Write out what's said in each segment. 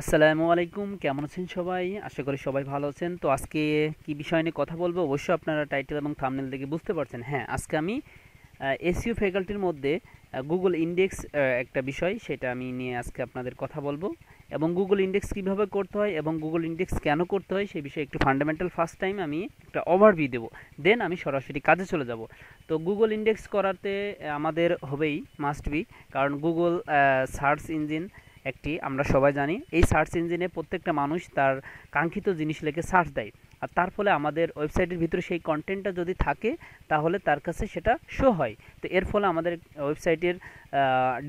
আসসালামু আলাইকুম কেমন আছেন সবাই আশা করি সবাই ভালো আছেন তো আজকে কি বিষয় নিয়ে কথা বলবো অবশ্যই আপনারা টাইটেল এবং থামনেল দেখে বুঝতে পারছেন হ্যাঁ আজকে আমি এসইউ ফ্যাকাল্টির মধ্যে গুগল ইন্ডেক্স একটা বিষয় সেটা আমি নিয়ে আজকে আপনাদের কথা বলবো এবং গুগল ইন্ডেক্স কিভাবে করতে হয় এবং গুগল ইন্ডেক্স কেন করতে হয় সেই বিষয়ে একটু ফান্ডামেন্টাল ফার্স্ট টাইম আমি একটা ওভারভিউ দেবো দেন আমি সরাসরি কাজে চলে যাব তো গুগল ইন্ডেক্স করাতে আমাদের হবেই মাস্ট বি কারণ গুগল সার্চ ইঞ্জিন একটি আমরা সবাই জানি এই সার্চ ইঞ্জিনে প্রত্যেকটা মানুষ তার কাঙ্ক্ষিত জিনিস লেখে সার্চ দেয় আর তার ফলে আমাদের ওয়েবসাইটের ভিতরে সেই কন্টেন্টটা যদি থাকে তাহলে তার কাছে সেটা শো হয় তো এর ফলে আমাদের ওয়েবসাইটের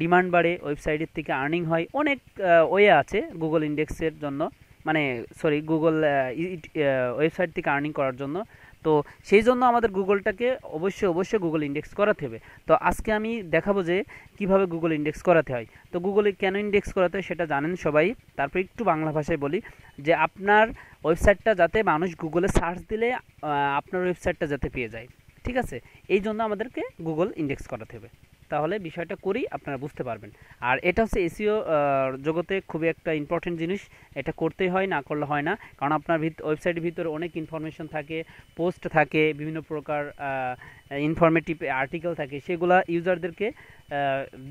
ডিমান্ড বাড়ে ওয়েবসাইটের থেকে আর্নিং হয় অনেক ওয়ে আছে গুগল ইন্ডেক্সের জন্য মানে সরি গুগল ওয়েবসাইট থেকে আর্নিং করার জন্য তো সেই জন্য আমাদের গুগলটাকে অবশ্যই অবশ্যই গুগল ইন্ডেক্স করাতে হবে তো আজকে আমি দেখাবো যে কিভাবে গুগল ইন্ডেক্স করাতে হয় তো গুগলে কেন ইন্ডেক্স করাতে হয় সেটা জানেন সবাই তারপর একটু বাংলা ভাষায় বলি যে আপনার ওয়েবসাইটটা যাতে মানুষ গুগলে সার্চ দিলে আপনার ওয়েবসাইটটা যাতে পেয়ে যায় ঠিক আছে এই জন্য আমাদেরকে গুগল ইন্ডেক্স করাতে হবে তাহলে বিষয়টা করেই আপনারা বুঝতে পারবেন আর এটা হচ্ছে এসিও জগতে খুবই একটা ইম্পর্টেন্ট জিনিস এটা করতেই হয় না করলে হয় না কারণ আপনার ওয়েবসাইটের ভিতরে অনেক ইনফরমেশন থাকে পোস্ট থাকে বিভিন্ন প্রকার ইনফরমেটিভ আর্টিকেল থাকে সেগুলা ইউজারদেরকে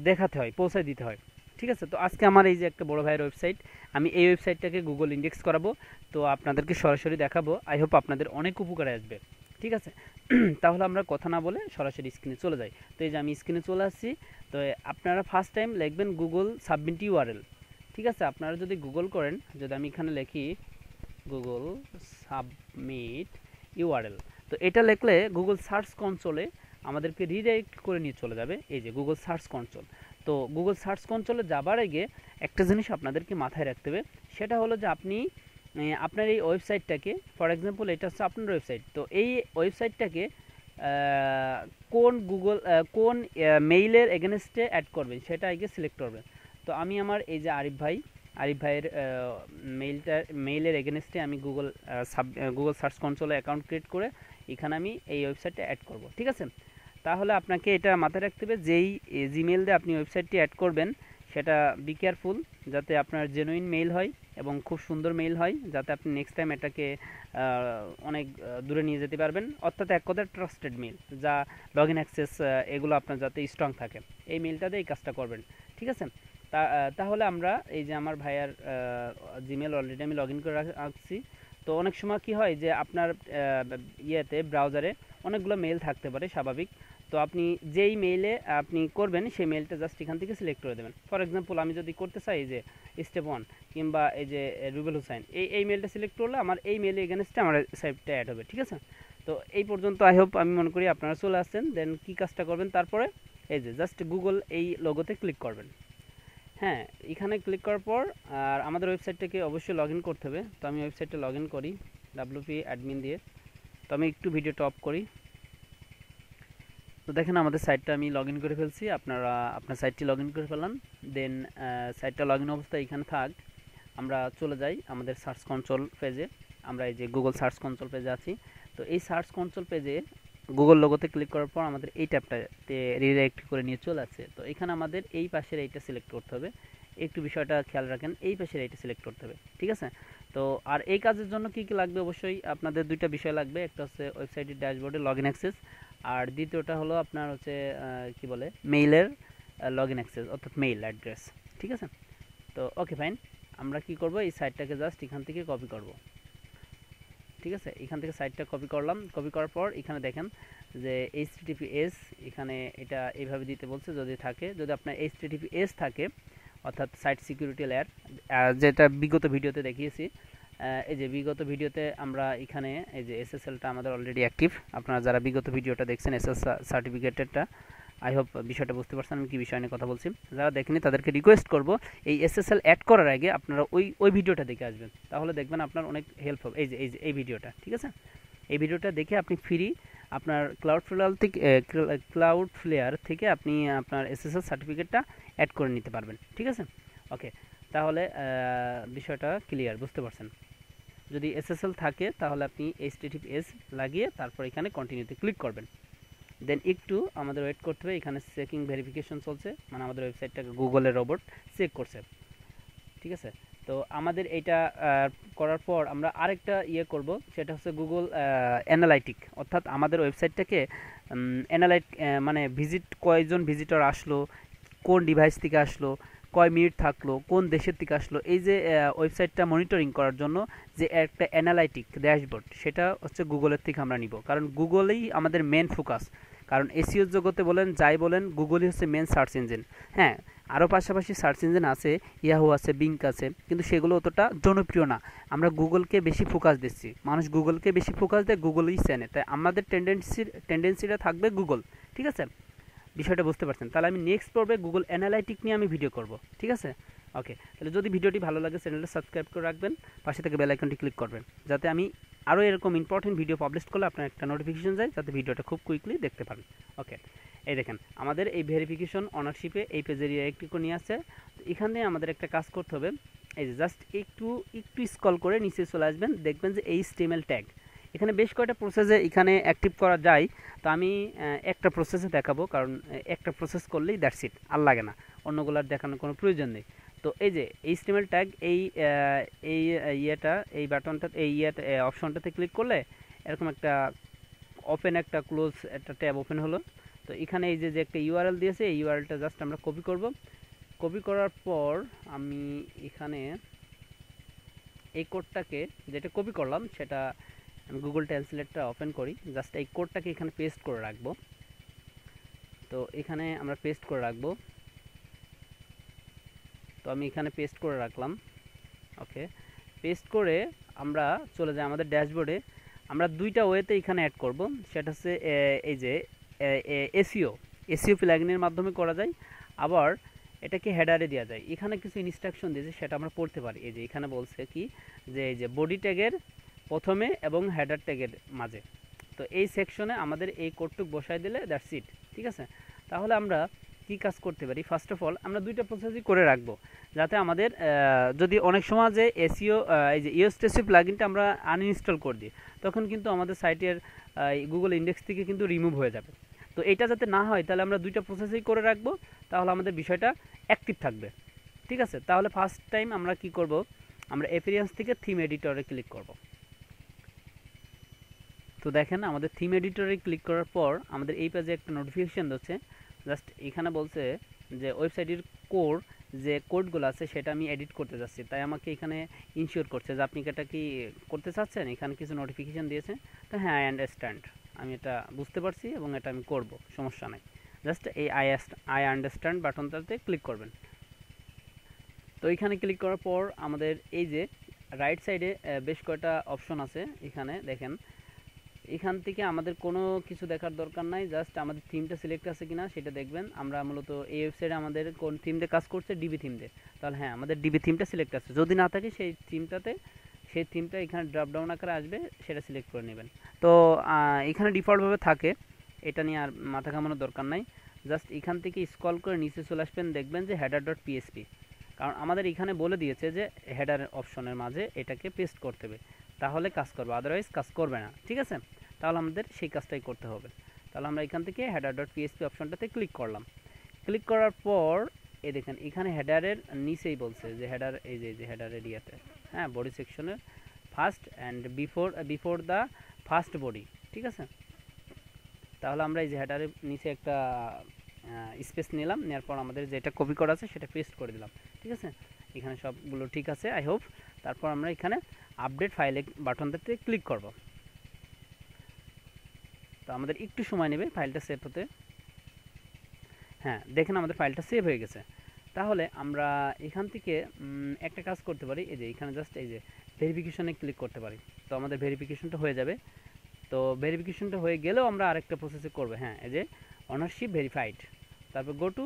দেখাতে হয় পৌঁছায় দিতে হয় ঠিক আছে তো আজকে আমার এই যে একটা বড় ভাইয়ের ওয়েবসাইট আমি এই ওয়েবসাইটটাকে গুগল ইন্ডেক্স করাবো তো আপনাদেরকে সরাসরি দেখাবো আই হোপ আপনাদের অনেক উপকারে আসবে ঠিক আছে তাহলে আমরা কথা না বলে সরাসরি স্ক্রিনে চলে যাই তো এই যে আমি স্ক্রিনে চলে আসছি তো আপনারা ফার্স্ট টাইম লিখবেন গুগল সাবমিট ইউআরএল ঠিক আছে আপনারা যদি গুগল করেন যদি আমি এখানে লিখি গুগল সাবমিট ইউআরএল তো এটা লিখলে গুগল সার্চ কনসোলে আমাদেরকে রিডাইরেক্ট করে নিয়ে চলে যাবে এই যে গুগল সার্চ কনসোল তো গুগল সার্চ কন্ট্রোলে যাবার আগে একটা জিনিস আপনাদেরকে মাথায় রাখতে হবে সেটা হলো যে আপনি মানে আপনার এই ওয়েবসাইটটাকে ফর এক্সাম্পল এটা হচ্ছে আপনার ওয়েবসাইট তো এই ওয়েবসাইটটাকে কোন গুগল কোন মেইলের এগেনস্টে অ্যাড করবেন সেটা আগে সিলেক্ট করবেন তো আমি আমার এই যে আরিফ ভাই আরিফ ভাইয়ের মেইলটা মেইলের এগেনস্টে আমি গুগল সাব গুগল সার্চ কন্ট্রোলে অ্যাকাউন্ট ক্রিয়েট করে এখানে আমি এই ওয়েবসাইটটা অ্যাড করব ঠিক আছে তাহলে আপনাকে এটা মাথায় রাখতে হবে যেই জিমেল দিয়ে আপনি ওয়েবসাইটটি অ্যাড করবেন সেটা বি কেয়ারফুল যাতে আপনার জেনুইন মেইল হয় এবং খুব সুন্দর মেইল হয় যাতে আপনি নেক্সট টাইম এটাকে অনেক দূরে নিয়ে যেতে পারবেন অর্থাৎ এক কথা ট্রাস্টেড মেইল যা লগ ইন অ্যাক্সেস এগুলো আপনার যাতে স্ট্রং থাকে এই মেইলটাতে এই কাজটা করবেন ঠিক আছে তা তাহলে আমরা এই যে আমার ভাইয়ার জিমেল অলরেডি আমি লগ ইন করে রাখছি তো অনেক সময় কি হয় যে আপনার ইয়েতে ব্রাউজারে অনেকগুলো মেল থাকতে পারে স্বাভাবিক তো আপনি যেই মেইলে আপনি করবেন সেই মেইলটা জাস্ট এখান থেকে সিলেক্ট করে দেবেন ফর এক্সাম্পল আমি যদি করতে চাই যে স্টেপ ওয়ান কিংবা এই যে রুবেল হুসাইন এই এই মেইলটা সিলেক্ট করলে আমার এই মেইলে এগেনস্টে আমার সাইটটা অ্যাড হবে ঠিক আছে তো এই পর্যন্ত আই হোপ আমি মনে করি আপনারা চলে আসছেন দেন কি কাজটা করবেন তারপরে এই যে জাস্ট গুগল এই লোগোতে ক্লিক করবেন হ্যাঁ এখানে ক্লিক করার পর আর আমাদের ওয়েবসাইটটাকে অবশ্যই লগ করতে হবে তো আমি ওয়েবসাইটটা লগ করি ডাব্লুপি অ্যাডমিন দিয়ে তো আমি একটু ভিডিও টপ করি তো দেখেন আমাদের সাইটটা আমি লগ করে ফেলছি আপনারা আপনার সাইটটি লগ করে ফেলান দেন সাইটটা লগ ইন অবস্থা এখানে থাক আমরা চলে যাই আমাদের সার্চ কন্ট্রোল পেজে আমরা এই যে গুগল সার্চ কন্ট্রোল পেজে আছি তো এই সার্চ কন্ট্রোল পেজে গুগল লোগোতে ক্লিক করার পর আমাদের এই ট্যাপটাতে রিডাইরেক্ট করে নিয়ে চলে আসছে তো এখানে আমাদের এই পাশের এইটা সিলেক্ট করতে হবে একটু বিষয়টা খেয়াল রাখেন এই পাশের এইটা সিলেক্ট করতে হবে ঠিক আছে তো আর এই কাজের জন্য কি কি লাগবে অবশ্যই আপনাদের দুইটা বিষয় লাগবে একটা হচ্ছে ওয়েবসাইটের ড্যাশবোর্ডে লগ ইন অ্যাক্সেস আর দ্বিতীয়টা হলো আপনার হচ্ছে কি বলে মেইলের লগ ইন অ্যাক্সেস অর্থাৎ মেইল অ্যাড্রেস ঠিক আছে তো ওকে ফাইন আমরা কি করব এই সাইটটাকে জাস্ট এখান থেকে কপি করব ঠিক আছে এখান থেকে সাইটটা কপি করলাম কপি করার পর এখানে দেখেন যে এইচ এস এখানে এটা এইভাবে দিতে বলছে যদি থাকে যদি আপনার এইচ এস থাকে অর্থাৎ সাইট সিকিউরিটি লেয়ার যেটা বিগত ভিডিওতে দেখিয়েছি এই যে বিগত ভিডিওতে আমরা এখানে এই যে এসএসএলটা আমাদের অলরেডি অ্যাক্টিভ আপনারা যারা বিগত ভিডিওটা দেখছেন এসএস সার্টিফিকেটেরটা আই হোপ বিষয়টা বুঝতে পারছেন আমি কী বিষয় নিয়ে কথা বলছি যারা দেখেনি তাদেরকে রিকোয়েস্ট করব এই এসএসএল অ্যাড করার আগে আপনারা ওই ওই ভিডিওটা দেখে আসবেন তাহলে দেখবেন আপনার অনেক হেল্প হবে এই যে এই যে এই ভিডিওটা ঠিক আছে এই ভিডিওটা দেখে আপনি ফ্রি আপনার ক্লাউড ফ্লেয়ার থেকে ক্লাউড ফ্লেয়ার থেকে আপনি আপনার এসএসএল সার্টিফিকেটটা অ্যাড করে নিতে পারবেন ঠিক আছে ওকে তাহলে বিষয়টা ক্লিয়ার বুঝতে পারছেন যদি এসএসএল থাকে তাহলে আপনি এইচটিটিপ এস লাগিয়ে তারপর এখানে কন্টিনিউতে ক্লিক করবেন দেন একটু আমাদের ওয়েট করতে হবে এখানে চেকিং ভেরিফিকেশন চলছে মানে আমাদের ওয়েবসাইটটাকে গুগলের রোবট চেক করছে ঠিক আছে তো আমাদের এটা করার পর আমরা আরেকটা ইয়ে করব সেটা হচ্ছে গুগল অ্যানালাইটিক অর্থাৎ আমাদের ওয়েবসাইটটাকে অ্যানালাইট মানে ভিজিট কয়জন ভিজিটর আসলো কোন ডিভাইস থেকে আসলো কয় মিনিট থাকলো কোন দেশের থেকে আসলো এই যে ওয়েবসাইটটা মনিটরিং করার জন্য যে একটা অ্যানালাইটিক ড্যাশবোর্ড সেটা হচ্ছে গুগলের থেকে আমরা নিব কারণ গুগলেই আমাদের মেন ফোকাস কারণ এসিও জগতে বলেন যাই বলেন গুগলই হচ্ছে মেন সার্চ ইঞ্জিন হ্যাঁ আরও পাশাপাশি সার্চ ইঞ্জিন আছে ইয়াহু আছে বিঙ্ক আছে কিন্তু সেগুলো অতটা জনপ্রিয় না আমরা গুগলকে বেশি ফোকাস দিচ্ছি মানুষ গুগলকে বেশি ফোকাস দেয় গুগলই চেনে তাই আমাদের টেন্ডেন্সির টেন্ডেন্সিটা থাকবে গুগল ঠিক আছে বিষয়টা বুঝতে পারছেন তাহলে আমি নেক্সট পর্বে গুগল অ্যানালাইটিক নিয়ে আমি ভিডিও করব ঠিক আছে ওকে তাহলে যদি ভিডিওটি ভালো লাগে চ্যানেলটা সাবস্ক্রাইব করে রাখবেন পাশে থেকে বেল আইকনটি ক্লিক করবেন যাতে আমি আরও এরকম ইম্পর্টেন্ট ভিডিও পাবলিশ করলে আপনার একটা নোটিফিকেশন যায় যাতে ভিডিওটা খুব কুইকলি দেখতে পান ওকে এই দেখেন আমাদের এই ভেরিফিকেশন অনারশিপে এই পেজের একটি নিয়ে আসছে এখানে আমাদের একটা কাজ করতে হবে এই যে জাস্ট একটু একটু স্কল করে নিচে চলে আসবেন দেখবেন যে এই স্টেমেল ট্যাগ এখানে বেশ কয়েকটা প্রসেসে এখানে অ্যাক্টিভ করা যায় তো আমি একটা প্রসেসে দেখাবো কারণ একটা প্রসেস করলেই দ্যাটস ইট আর লাগে না অন্যগুলার দেখানোর কোনো প্রয়োজন নেই তো এই যে এই স্টিমেল ট্যাগ এই এই ইয়েটা এই বাটনটা এই ইয়েটা অপশনটাতে ক্লিক করলে এরকম একটা ওপেন একটা ক্লোজ একটা ট্যাব ওপেন হলো তো এখানে এই যে যে একটা ইউআরএল দিয়েছে এই ইউআরএলটা জাস্ট আমরা কপি করব কপি করার পর আমি এখানে এই কোডটাকে যেটা কপি করলাম সেটা আমি গুগল ট্রান্সলেটটা ওপেন করি জাস্ট এই কোডটাকে এখানে পেস্ট করে রাখবো তো এখানে আমরা পেস্ট করে রাখবো তো আমি এখানে পেস্ট করে রাখলাম ওকে পেস্ট করে আমরা চলে যাই আমাদের ড্যাশবোর্ডে আমরা দুইটা ওয়েতে এখানে অ্যাড করব সেটা হচ্ছে এই যে এসিও এসিও প্ল্যাগিনের মাধ্যমে করা যায় আবার এটাকে হেডারে দেওয়া যায় এখানে কিছু ইনস্ট্রাকশন দিয়েছে সেটা আমরা পড়তে পারি এই যে এখানে বলছে কি যে এই যে বডি ট্যাগের প্রথমে এবং হেডার ট্যাগের মাঝে তো এই সেকশনে আমাদের এই কোডটুক বসাই দিলে দ্যাটস ইট ঠিক আছে তাহলে আমরা কি কাজ করতে পারি ফার্স্ট অফ অল আমরা দুইটা প্রসেসই করে রাখব যাতে আমাদের যদি অনেক সময় যে এসিও e এই যে ইওস্টেসি e প্লাগিনটা e আমরা আনইনস্টল করে দিই তখন কিন্তু আমাদের সাইটের গুগল ইন্ডেক্স থেকে কিন্তু রিমুভ হয়ে যাবে তো এটা যাতে না হয় তাহলে আমরা দুইটা প্রসেসই করে রাখবো তাহলে আমাদের বিষয়টা অ্যাক্টিভ থাকবে ঠিক আছে তাহলে ফার্স্ট টাইম আমরা কি করব আমরা এপিরিয়েন্স থেকে থিম এডিটরে ক্লিক করব তো দেখেন আমাদের থিম এডিটরে ক্লিক করার পর আমাদের এই পেজে একটা নোটিফিকেশান দিচ্ছে জাস্ট এখানে বলছে যে ওয়েবসাইটের কোড যে কোডগুলো আছে সেটা আমি এডিট করতে যাচ্ছি তাই আমাকে এখানে ইনশিওর করছে যে আপনি এটা কি করতে চাচ্ছেন এখানে কিছু নোটিফিকেশান দিয়েছে তো হ্যাঁ আই আন্ডারস্ট্যান্ড আমি এটা বুঝতে পারছি এবং এটা আমি করব সমস্যা নাই জাস্ট এই আই আই আন্ডারস্ট্যান্ড বাটনটাতে ক্লিক করবেন তো এখানে ক্লিক করার পর আমাদের এই যে রাইট সাইডে বেশ কয়েকটা অপশন আছে এখানে দেখেন এখান থেকে আমাদের কোনো কিছু দেখার দরকার নাই জাস্ট আমাদের থিমটা সিলেক্ট আছে কিনা সেটা দেখবেন আমরা মূলত এই ওয়েবসাইটে আমাদের কোন থিম দিয়ে কাজ করছে ডিবি থিম দিয়ে তাহলে হ্যাঁ আমাদের ডিবি থিমটা সিলেক্ট আছে যদি না থাকে সেই থিমটাতে সেই থিমটা এখানে ড্রপডাউন আকারে আসবে সেটা সিলেক্ট করে নেবেন তো এখানে ডিফল্টভাবে থাকে এটা নিয়ে আর মাথা ঘামানোর দরকার নাই জাস্ট এখান থেকে স্কল করে নিচে চলে আসবেন দেখবেন যে হেডার ডট পিএসপি কারণ আমাদের এখানে বলে দিয়েছে যে হেডার অপশনের মাঝে এটাকে পেস্ট করতে হবে তাহলে কাজ করবে আদারওয়াইজ কাজ করবে না ঠিক আছে তাহলে আমাদের সেই কাজটাই করতে হবে তাহলে আমরা এখান থেকে হেডার ডট পিএসপি অপশনটাতে ক্লিক করলাম ক্লিক করার পর এই দেখেন এখানে হেডারের নিচেই বলছে যে হেডার এই যে যে হেডার এরিয়াতে হ্যাঁ বডি সেকশনের first and before before the first body ঠিক আছে তাহলে আমরা এই যে হেডারের নিচে একটা স্পেস নিলাম নেওয়ার পর আমাদের যেটা কপি করা আছে সেটা পেস্ট করে দিলাম ঠিক আছে এখানে সবগুলো ঠিক আছে আই হোপ তারপর আমরা এখানে আপডেট ফাইলে বাটনটাতে ক্লিক করব তো আমাদের একটু সময় নেবে ফাইলটা সেভ হতে হ্যাঁ দেখেন আমাদের ফাইলটা সেভ হয়ে গেছে তাহলে আমরা এখান থেকে একটা কাজ করতে পারি এই যে এখানে জাস্ট এই যে ভেরিফিকেশনে ক্লিক করতে পারি তো আমাদের ভেরিফিকেশনটা হয়ে যাবে তো ভেরিফিকেশনটা হয়ে গেলেও আমরা আরেকটা প্রসেসে করবো হ্যাঁ এই যে অনারশিপ ভেরিফাইড তারপর গো টু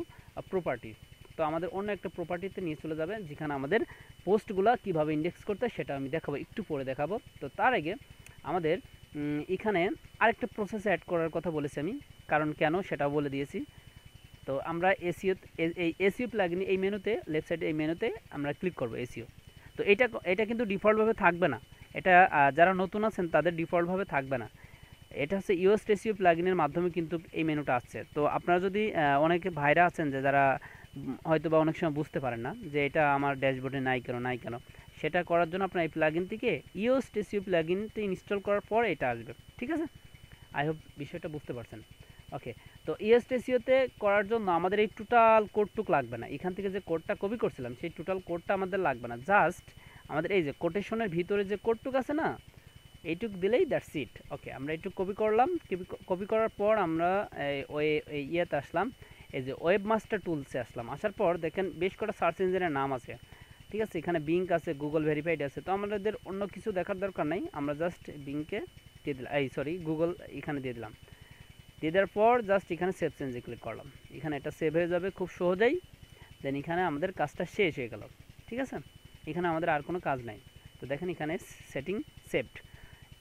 প্রপার্টি তো আমাদের অন্য একটা প্রপার্টিতে নিয়ে চলে যাবে যেখানে আমাদের পোস্টগুলো কিভাবে ইন্ডেক্স করতে সেটা আমি দেখাবো একটু পরে দেখাবো তো তার আগে আমাদের এখানে আরেকটা প্রসেস অ্যাড করার কথা বলেছি আমি কারণ কেন সেটা বলে দিয়েছি তো আমরা এসিও এই এসিও প্লাগিন এই মেনুতে লেফট সাইডে এই মেনুতে আমরা ক্লিক করব এসিও তো এটা এটা কিন্তু ডিফল্টভাবে থাকবে না এটা যারা নতুন আছেন তাদের ডিফল্টভাবে থাকবে না এটা হচ্ছে ইউএস এসিও প্লাগিনের মাধ্যমে কিন্তু এই মেনুটা আসছে তো আপনারা যদি অনেকে ভাইরা আছেন যে যারা হয়তো বা অনেক সময় বুঝতে পারেন না যে এটা আমার ড্যাশবোর্ডে নাই কেন নাই কেন সেটা করার জন্য আপনার এই প্লাগিন থেকে ইওস টেসিও প্লাগিনটি ইনস্টল করার পর এটা আসবে ঠিক আছে আই হোপ বিষয়টা বুঝতে পারছেন ওকে তো ইও স্টেসিওতে করার জন্য আমাদের এই টোটাল কোডটুক লাগবে না এখান থেকে যে কোডটা কপি করছিলাম সেই টোটাল কোডটা আমাদের লাগবে না জাস্ট আমাদের এই যে কোটেশনের ভিতরে যে কোডটুক আছে না এইটুক দিলেই দ্যাটস ইট ওকে আমরা এইটুক কপি করলাম কপি করার পর আমরা ওই ইয়েতে আসলাম এই যে ওয়েব মাস্টার টুলসে আসলাম আসার পর দেখেন বেশ কটা সার্চ ইঞ্জিনের নাম আছে ঠিক আছে এখানে বিঙ্ক আছে গুগল ভেরিফাইড আছে তো আমাদের অন্য কিছু দেখার দরকার নাই আমরা জাস্ট বিঙ্কে দিয়ে দিলাম এই সরি গুগল এখানে দিয়ে দিলাম দিয়ে দেওয়ার পর জাস্ট এখানে সেভ চেঞ্জে ক্লিক করলাম এখানে এটা সেভ হয়ে যাবে খুব সহজেই দেন এখানে আমাদের কাজটা শেষ হয়ে গেল ঠিক আছে এখানে আমাদের আর কোনো কাজ নাই তো দেখেন এখানে সেটিং সেভড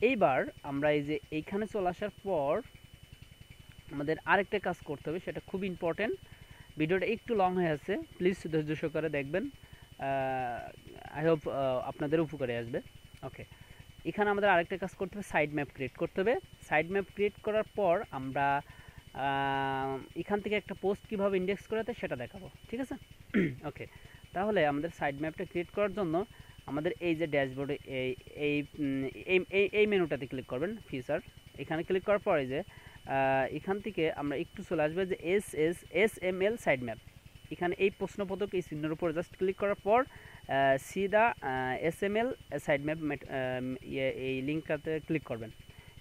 এইবার আমরা এই যে এইখানে চলে আসার পর আমাদের আরেকটা কাজ করতে হবে সেটা খুব ইম্পর্টেন্ট ভিডিওটা একটু লং হয়ে আছে প্লিজ ধৈর্য সহকারে দেখবেন আই হোপ আপনাদের উপকারে আসবে ওকে এখানে আমাদের আরেকটা কাজ করতে হবে সাইড ম্যাপ ক্রিয়েট করতে হবে সাইড ম্যাপ ক্রিয়েট করার পর আমরা এখান থেকে একটা পোস্ট কীভাবে ইন্ডেক্স করাতে সেটা দেখাবো ঠিক আছে ওকে তাহলে আমাদের সাইড ম্যাপটা ক্রিয়েট করার জন্য আমাদের এই যে ড্যাশবোর্ডে এই এই এই মেনুটাতে ক্লিক করবেন ফিচার এখানে ক্লিক করার পরে যে এখান থেকে আমরা একটু চলে আসবে যে S S S M L sitemap এখানে এই প্রশ্নপদক এই চিহ্নের উপর জাস্ট ক্লিক করার পর সিদা S M L sitemap ইয়ে, এই লিঙ্কটাতে ক্লিক করবেন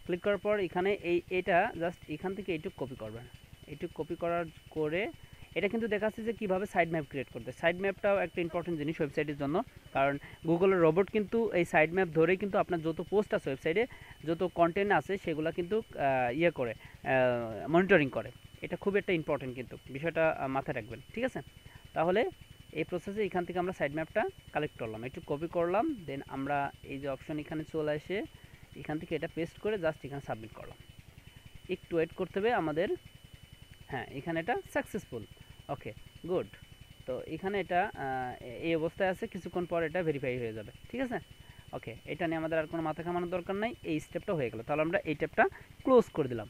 ক্লিক করার পর এখানে এই এটা জাস্ট এখান থেকে এইটুক কপি করবেন এইটুক কপি করার করে এটা কিন্তু দেখাচ্ছে যে কীভাবে সাইড ম্যাপ ক্রিয়েট করতে সাইড ম্যাপটাও একটা ইম্পর্টেন্ট জিনিস ওয়েবসাইটের জন্য কারণ গুগলের রোবট কিন্তু এই সাইড ম্যাপ ধরেই কিন্তু আপনার যত পোস্ট আছে ওয়েবসাইটে যত কন্টেন্ট আছে সেগুলো কিন্তু ইয়ে করে মনিটরিং করে এটা খুব একটা ইম্পর্টেন্ট কিন্তু বিষয়টা মাথায় রাখবেন ঠিক আছে তাহলে এই প্রসেসে এখান থেকে আমরা সাইড ম্যাপটা কালেক্ট করলাম একটু কপি করলাম দেন আমরা এই যে অপশন এখানে চলে এসে এখান থেকে এটা পেস্ট করে জাস্ট এখানে সাবমিট করলাম একটু ওয়েট করতে হবে আমাদের হ্যাঁ এখানে এটা সাকসেসফুল ওকে গুড তো এখানে এটা এই অবস্থায় আছে কিছুক্ষণ পর এটা ভেরিফাই হয়ে যাবে ঠিক আছে ওকে এটা নিয়ে আমাদের আর কোনো মাথা খামানোর দরকার নাই এই স্টেপটা হয়ে গেল তাহলে আমরা এই স্টেপটা ক্লোজ করে দিলাম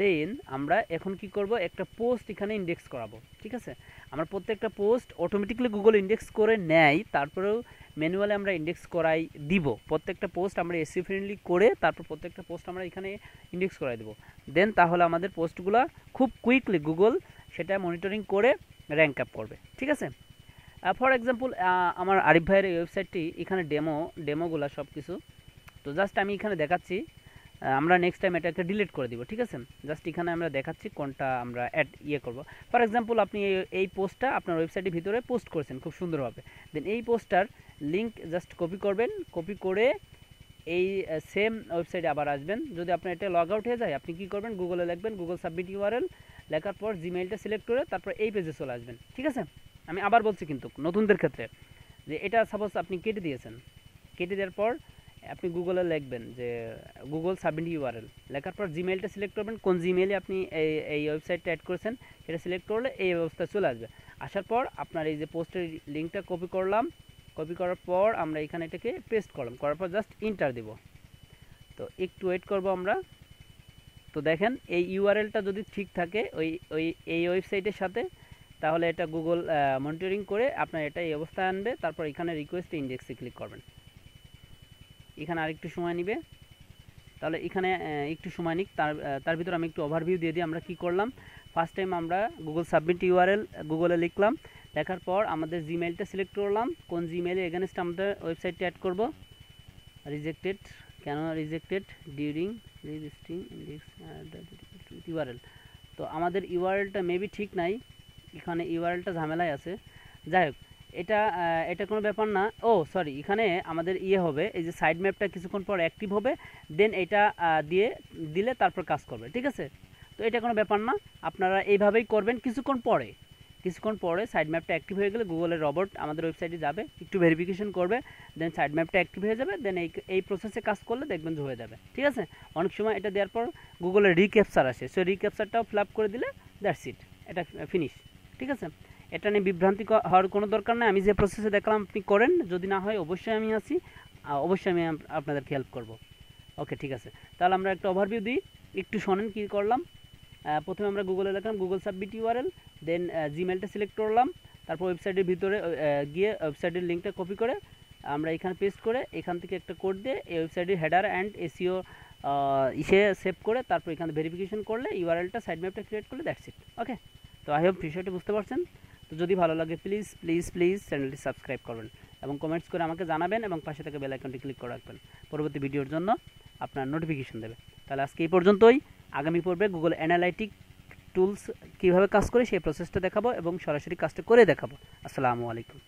দেন আমরা এখন কি করব একটা পোস্ট এখানে ইন্ডেক্স করাবো ঠিক আছে আমরা প্রত্যেকটা পোস্ট অটোমেটিকলি গুগল ইন্ডেক্স করে নেয় তারপরেও ম্যানুয়ালি আমরা ইন্ডেক্স করাই দিব প্রত্যেকটা পোস্ট আমরা এসি ফ্রেন্ডলি করে তারপর প্রত্যেকটা পোস্ট আমরা এখানে ইন্ডেক্স করাই দেবো দেন তাহলে আমাদের পোস্টগুলো খুব কুইকলি গুগল সেটা মনিটরিং করে র্যাঙ্ক আপ করবে ঠিক আছে ফর এক্সাম্পল আমার আরিফ ভাইয়ের এই ওয়েবসাইটটি এখানে ডেমো ডেমোগুলো সব কিছু তো জাস্ট আমি এখানে দেখাচ্ছি আমরা নেক্সট টাইম এটাকে ডিলিট করে দিব ঠিক আছে জাস্ট এখানে আমরা দেখাচ্ছি কোনটা আমরা অ্যাড ইয়ে করব ফর এক্সাম্পল আপনি এই পোস্টটা আপনার ওয়েবসাইটের ভিতরে পোস্ট করেছেন খুব সুন্দরভাবে দেন এই পোস্টটার লিঙ্ক জাস্ট কপি করবেন কপি করে এই সেম ওয়েবসাইটে আবার আসবেন যদি আপনার এটা লগ আউট হয়ে যায় আপনি কি করবেন গুগলে লিখবেন গুগল সাবমিট ইউআরএল লেখার পর জিমেইলটা সিলেক্ট করে তারপর এই পেজে চলে আসবেন ঠিক আছে আমি আবার বলছি কিন্তু নতুনদের ক্ষেত্রে যে এটা সাপোজ আপনি কেটে দিয়েছেন কেটে দেওয়ার পর আপনি গুগলে লিখবেন যে গুগল সাবমিট ইউআরএল লেখার পর জিমেইলটা সিলেক্ট করবেন কোন জিমেইলে আপনি এই এই ওয়েবসাইটটা অ্যাড করেছেন সেটা সিলেক্ট করলে এই ব্যবস্থা চলে আসবে আসার পর আপনার এই যে পোস্টের লিঙ্কটা কপি করলাম কপি করার পর আমরা এখানে এটাকে পেস্ট করলাম করার পর জাস্ট ইন্টার দিব তো একটু ওয়েট করব আমরা তো দেখেন এই ইউআরএলটা যদি ঠিক থাকে ওই ওই এই ওয়েবসাইটের সাথে তাহলে এটা গুগল মনিটরিং করে আপনার এটা এই অবস্থায় আনবে তারপর এখানে রিকোয়েস্ট ইন্ডেক্সে ক্লিক করবেন এখানে আরেকটু সময় নিবে তাহলে এখানে একটু সময় নিক তার তার ভিতরে আমি একটু ওভারভিউ দিয়ে দিই আমরা কি করলাম ফার্স্ট টাইম আমরা গুগল সাবমিট ইউআরএল গুগলে লিখলাম লেখার পর আমাদের জিমেইলটা সিলেক্ট করলাম কোন জিমেলে এগেনস্ট আমাদের ওয়েবসাইটটা অ্যাড করব রিজেক্টেড কেন rejected during registering index URL তো আমাদের ইউআরএলটা মেবি ঠিক নাই এখানে ইউআরএলটা ঝামেলায় আছে যাই হোক এটা এটা কোনো ব্যাপার না ও সরি এখানে আমাদের ইয়ে হবে এই যে সাইড ম্যাপটা কিছুক্ষণ পর অ্যাক্টিভ হবে দেন এটা দিয়ে দিলে তারপর কাজ করবে ঠিক আছে তো এটা কোনো ব্যাপার না আপনারা এইভাবেই করবেন কিছুক্ষণ পরে কিছুক্ষণ পরে সাইড ম্যাপটা অ্যাক্টিভ হয়ে গেলে গুগলের রবট আমাদের ওয়েবসাইটে যাবে একটু ভেরিফিকেশন করবে দেন সাইড ম্যাপটা অ্যাক্টিভ হয়ে যাবে দেন এই এই প্রসেসে কাজ করলে দেখবেন যে হয়ে যাবে ঠিক আছে অনেক সময় এটা দেওয়ার পর গুগলের রিক্যাপচার আসে সো রিক্যাপচারটাও ফিল আপ করে দিলে দ্যাটস ইট এটা ফিনিশ ঠিক আছে এটা নিয়ে বিভ্রান্তি হওয়ার কোনো দরকার নেই আমি যে প্রসেসে দেখলাম আপনি করেন যদি না হয় অবশ্যই আমি আসি অবশ্যই আমি আপনাদেরকে হেল্প করব ওকে ঠিক আছে তাহলে আমরা একটা ওভারভিউ দিই একটু শোনেন কী করলাম প্রথমে আমরা গুগলে লিখলাম গুগল সাবমিট ইউআরএল দেন জিমেলটা সিলেক্ট করলাম তারপর ওয়েবসাইটের ভিতরে গিয়ে ওয়েবসাইটের লিঙ্কটা কপি করে আমরা এখানে পেস্ট করে এখান থেকে একটা কোড দিয়ে এই ওয়েবসাইটের হেডার অ্যান্ড এসিও ইসে সেভ করে তারপর এখানে ভেরিফিকেশন করলে ইউআরএলটা সাইড ম্যাপটা ক্রিয়েট করলে দ্যাটস ইট ওকে তো আই হোপ বিষয়টি বুঝতে পারছেন তো যদি ভালো লাগে প্লিজ প্লিজ প্লিজ চ্যানেলটি সাবস্ক্রাইব করবেন এবং কমেন্টস করে আমাকে জানাবেন এবং পাশে থেকে বেল আইকনটি ক্লিক করে রাখবেন পরবর্তী ভিডিওর জন্য আপনার নোটিফিকেশন দেবে তাহলে আজকে এই পর্যন্তই আগামী পর্বে গুগল অ্যানালাইটিক টুলস কীভাবে কাজ করে সেই প্রসেসটা দেখাবো এবং সরাসরি কাজটা করে দেখাবো আসসালামু আলাইকুম